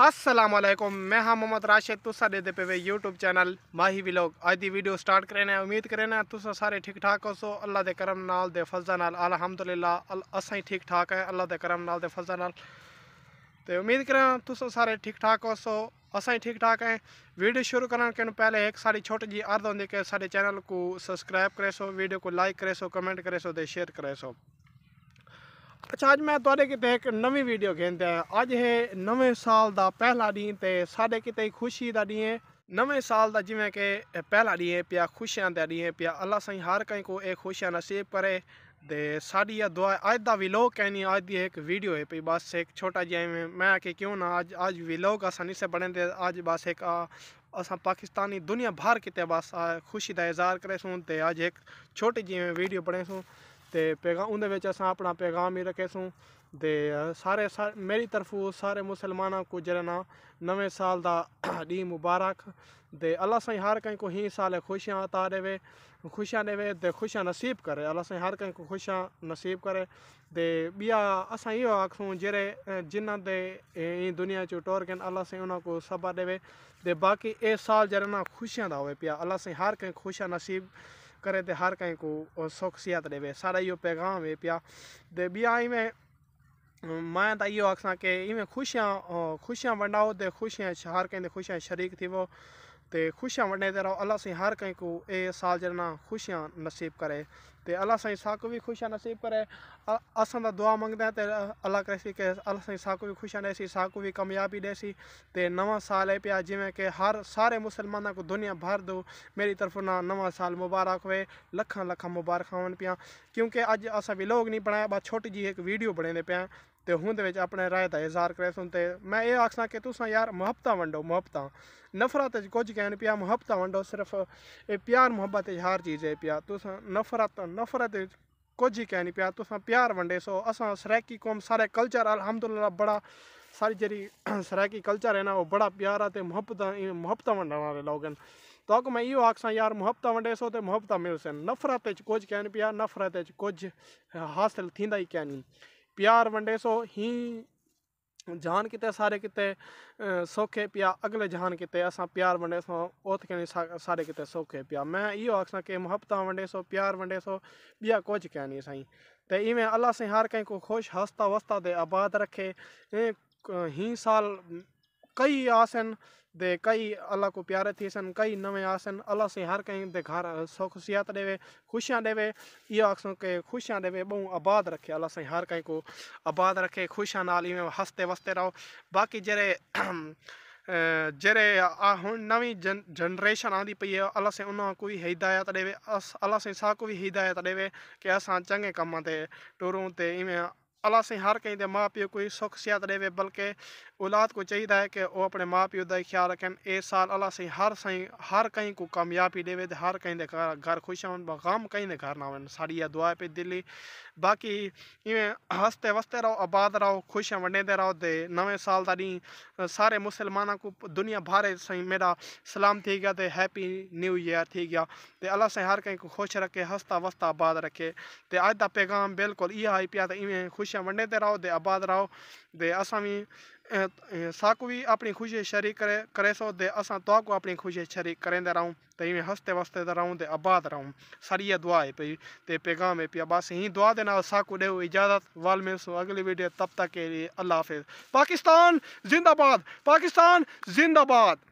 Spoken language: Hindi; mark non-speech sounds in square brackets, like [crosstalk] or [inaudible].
असलम मैं हाँ मोहम्मद राशिद तुसा दे पे वे यूट्यूब चैनल माही बिलोक अज की वीडियो स्टार्ट करने उम्मीद करने तुम सारे ठीक ठाक हो सो अल्लाह के करम नाल दे फजल नाल अलहमदुल्ला असा ही ठीक ठाक है अल्लाह के करम नाल दे फजल नाल तो उम्मीद करें तुस सारे ठीक ठाक हो सो असा ही ठीक ठाक हैं वीडियो शुरू करने के पहले एक सारी छोटी जी अर्द होंगी कि सारे चैनल को सब्सक्राइब करे सो वीडियो को लाइक करे सो कमेंट करे सो शेयर करे सो अच्छा अज मैं थोड़े कित एक नवी वीडियो कहते हैं अज है नवे साल का पहला दिन तो साढ़े कित खुशी का दिन है नवे साल का जिमें कि पहला दिन है पिया खुशियां का दिन है पिया अल्लाह सही हर कहीं को यह खुशियां नसीब करे तो साड़ी दुआ अज का विलोक कहनी अज की एक वीडियो है भी बस एक छोटा जि मैं आके क्यों ना अज अज विलोक असा निसे बने दे अज बस एक अस पाकिस्तानी दुनिया भर कित बस खुशी का इजहार करे सूँ तो अज एक छोटी जी वीडियो बने सूँ तो पैगाम उन अपना पैगाम ही रखे सूँ तो सारे मेरी तरफ सारे मुसलमान को जरा ना नमें साल का ढी [clears throat] मुबारक ते अल्लाह सही हर कहीं को ही साल खुशियाँ अता ॾेवे ख़ुशियां ॾेवे तो खुशियाँ नसीब करे अल्लाह सही हर कहीं को खुशियाँ नसीब करे दे ॿिया अस यो आखूं जहिड़े जिन्ना दुनिया चो टोर कनि अल्लाह सही उन्होंने को सब्र ॾेवे बाक़ी ए साल जरा ना ख़ुशियां का हो पिया अल्लाह सही हर कहीं खुशियाँ नसीब करे तो हर कहीं को सुख सिहत दे सारा यो पैगाम है पिया ते ॿिया ई में मां त इहो आखसां की इहे ख़ुशियां ख़ुशियां वंडाओ ते ख़ुशियां हर कहीं खुशियाँ ख़ुशियां शरीक थी वो तो ख़ुशियां वंडे रहो हर कहीं को ए साल जहिड़ा ख़ुशियां नसीब करे तो अल्लाह सही साकू बि ख़ुशि नसीब करे असा त दुआ मंगदा त अलाह करे अल्लाह अलाह साईं साकू खुश ख़ुशि ॾेसी साकू भी कामयाबी देसी तो नवा साल है पिया जिमें कि हर सारे मुसलमान को दुनिया भर दो मेरी तरफ ना नवा साल मुबारक हुए लखा लखा मुबारक होन पियाँ क्योंकि अज अस भी लोग नहीं बनाया बस छोटी जी एक वीडियो बने दे ते तो हूँ अपने राय का इज़हार करे सुन मैं ये आखना कि तुसां यार मुहबता वंडो मुहबता नफरत कुछ कहन पिया मुहबता वंडो सिर्फ प्यार मुहब्बत हर चीज़ है पिया तुस नफरत नफ़रत कुछ ही कहनी पिया तुस प्यार वंडे सो असां सरैकी कौम सारे कल्चर अलहमदुल्ला बड़ा सारी जी [clears throat] सरैकी कल्चर है ना वो बड़ा प्यारा ते मुहब्बत मुहब्बत वंडण आह्ले लोग न तो मैं इयो आखसां यार मुहब्बत वंडे सो ते मुहब्बत मिलसन नफ़रत कुछ कह कहनि पिया नफ़रत कुछ हासिल थींदा ई कहनी प्यार वंडे सो ही जहान किते सारे किते सौखे पिया अगले जहान किते अस प्यार वंडे सो ओथ कहणी सारे किते सौखे पिया मैं इो आखसा कि मुहबता वंडे सो प्यार वंडे सो कुछ कह नहीं सही तो इवें अल्लाह से हर कहीं को खुश हस्ता वस्ता दे आबाद रखे ही साल कई आसन दे कई अल्लाह को प्यारे थी सन कई नवे आसन अल्लाह से हर कहीं दे घर खुशियात सियात देवे खुशियाँ देवे यो आसन के खुशियाँ देवे बहु आबाद रखे अल्लाह से हर कहीं को आबाद रखे खुशियाँ नाल इवें हंसते वसते रहो बाकी जरे जरे हूँ नवी जन जनरेशन आँदी पी है अल्लाह से उन्होंने कोई हिदायत देवे अस अल्लाह से सा को भी हिदायत देवे कि अस चंगे कम से टूरू तो इवें अल्लाह से हर कहीं माँ प्यो कोई सुख सियात रहे बल्कि औलाद को चाहिए है कि वह अपने माँ प्यो का ख्याल रखन इस साल अल्लाह से हर सही हर कहीं को कामयाबी देवे तो हर कहीं घर घर खुश हो गम कहीं दे घर ना हो साड़ी यह दुआ पे दिल्ली बाकी इवें हंसते वसते रहो आबाद रहो खुशियाँ वंडेंदे रहो दे नवे साल का ढी सारे मुसलमान को दुनिया भारे सही मेरा सलाम थी गया तो हैप्पी न्यू ईयर थी गया तो अला से हर कहीं को खुश रखे हंसता वसता आबाद रखे तो अज का पैगाम बिल्कुल इहा ही इवें खुश खुशियां ते रहो ते आबाद रहो ते असां भी साकू भी अपनी ख़ुशी शरीक करे करे सो ते असां तव्हांकू अपनी ख़ुशी शरीक करेंदे रहूं त इवें हंसते वसते त रहूं ते आबाद रहूं सारी ये दुआ है भाई ते पैगाम है पिया बस ही दुआ दे नाल साकू दे इजाज़त वाल में सो अगली वीडियो तब तक के लिए अल्लाह हाफिज़ पाकिस्तान जिंदाबाद पाकिस्तान जिंदाबाद